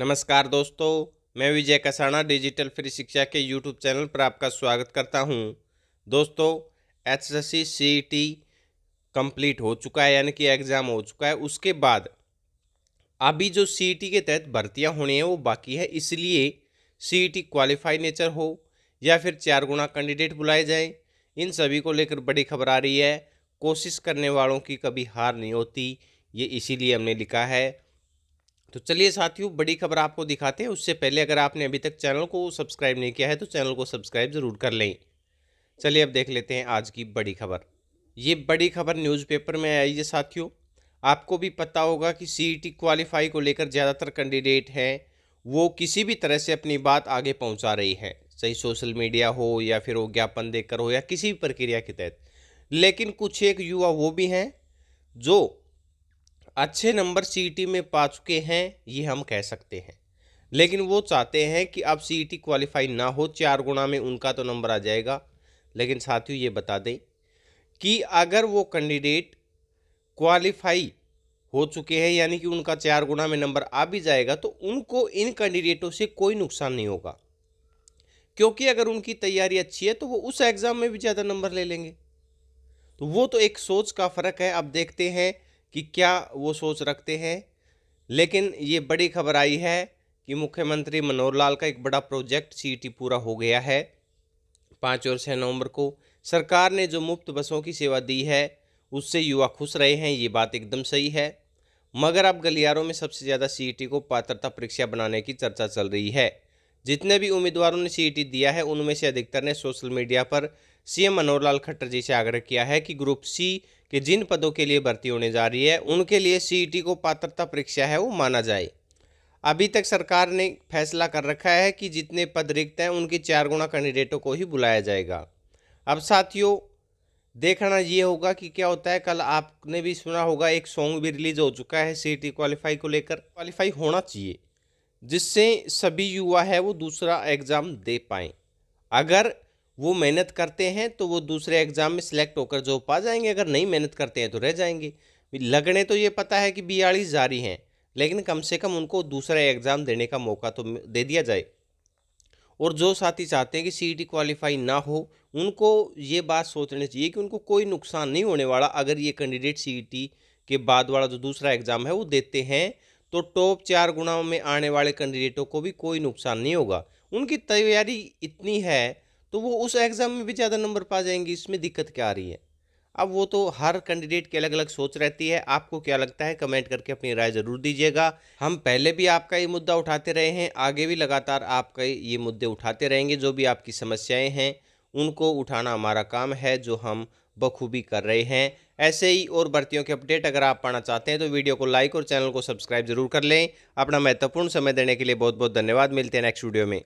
नमस्कार दोस्तों मैं विजय कसाना डिजिटल फ्री शिक्षा के यूट्यूब चैनल पर आपका स्वागत करता हूं दोस्तों एच एस सी कंप्लीट हो चुका है यानी कि एग्ज़ाम हो चुका है उसके बाद अभी जो सी e के तहत भर्तियां होनी है वो बाकी है इसलिए सी ई क्वालिफाई नेचर हो या फिर चार गुना कैंडिडेट बुलाए जाएँ इन सभी को लेकर बड़ी खबर आ रही है कोशिश करने वालों की कभी हार नहीं होती ये इसीलिए हमने लिखा है तो चलिए साथियों बड़ी खबर आपको दिखाते हैं उससे पहले अगर आपने अभी तक चैनल को सब्सक्राइब नहीं किया है तो चैनल को सब्सक्राइब ज़रूर कर लें चलिए अब देख लेते हैं आज की बड़ी खबर ये बड़ी खबर न्यूज़पेपर में आई है साथियों आपको भी पता होगा कि सी ई क्वालिफाई को लेकर ज़्यादातर कैंडिडेट हैं वो किसी भी तरह से अपनी बात आगे पहुँचा रही है सही सोशल मीडिया हो या फिर वो ज्ञापन देकर हो या किसी भी प्रक्रिया के तहत लेकिन कुछ एक युवा वो भी हैं जो अच्छे नंबर सी में पा चुके हैं ये हम कह सकते हैं लेकिन वो चाहते हैं कि अब सी ई क्वालिफाई ना हो चार गुणा में उनका तो नंबर आ जाएगा लेकिन साथियों ये बता दें कि अगर वो कैंडिडेट क्वालिफाई हो चुके हैं यानी कि उनका चार गुणा में नंबर आ भी जाएगा तो उनको इन कैंडिडेटों से कोई नुकसान नहीं होगा क्योंकि अगर उनकी तैयारी अच्छी है तो वो उस एग्ज़ाम में भी ज़्यादा नंबर ले लेंगे तो वो तो एक सोच का फ़र्क है अब देखते हैं कि क्या वो सोच रखते हैं लेकिन ये बड़ी खबर आई है कि मुख्यमंत्री मनोहर लाल का एक बड़ा प्रोजेक्ट सीटी पूरा हो गया है पाँच और छः नवंबर को सरकार ने जो मुफ्त बसों की सेवा दी है उससे युवा खुश रहे हैं ये बात एकदम सही है मगर अब गलियारों में सबसे ज़्यादा सी को पात्रता परीक्षा बनाने की चर्चा चल रही है जितने भी उम्मीदवारों ने सी दिया है उनमें से अधिकतर ने सोशल मीडिया पर सीएम मनोहर लाल खट्टर जी से आग्रह किया है कि ग्रुप सी के जिन पदों के लिए भर्ती होने जा रही है उनके लिए सीईटी e को पात्रता परीक्षा है वो माना जाए अभी तक सरकार ने फैसला कर रखा है कि जितने पद रिक्त हैं उनके चार गुणा कैंडिडेटों को ही बुलाया जाएगा अब साथियों देखना ये होगा कि क्या होता है कल आपने भी सुना होगा एक सॉन्ग भी रिलीज हो चुका है सी टी e क्वालिफाई को लेकर क्वालिफाई होना चाहिए जिससे सभी युवा है वो दूसरा एग्ज़ाम दे पाएँ अगर वो मेहनत करते हैं तो वो दूसरे एग्ज़ाम में सिलेक्ट होकर जॉब पा जाएंगे अगर नहीं मेहनत करते हैं तो रह जाएंगे लगने तो ये पता है कि बयालीस जारी हैं लेकिन कम से कम उनको दूसरा एग्ज़ाम देने का मौका तो दे दिया जाए और जो साथी चाहते हैं कि सी क्वालिफाई e ना हो उनको ये बात सोचनी चाहिए कि उनको कोई नुकसान नहीं होने वाला अगर ये कैंडिडेट सी e के बाद वाला जो दूसरा एग्ज़ाम है वो देते हैं तो टॉप चार गुणाओं में आने वाले कैंडिडेटों को भी कोई नुकसान नहीं होगा उनकी तैयारी इतनी है तो वो उस एग्ज़ाम में भी ज़्यादा नंबर पा जाएंगी इसमें दिक्कत क्या आ रही है अब वो तो हर कैंडिडेट की अलग अलग सोच रहती है आपको क्या लगता है कमेंट करके अपनी राय ज़रूर दीजिएगा हम पहले भी आपका ये मुद्दा उठाते रहे हैं आगे भी लगातार आपका ये मुद्दे उठाते रहेंगे जो भी आपकी समस्याएं हैं उनको उठाना हमारा काम है जो हम बखूबी कर रहे हैं ऐसे ही और भर्तियों के अपडेट अगर आप पाना चाहते हैं तो वीडियो को लाइक और चैनल को सब्सक्राइब जरूर कर लें अपना महत्वपूर्ण समय देने के लिए बहुत बहुत धन्यवाद मिलते हैं नेक्स्ट वीडियो में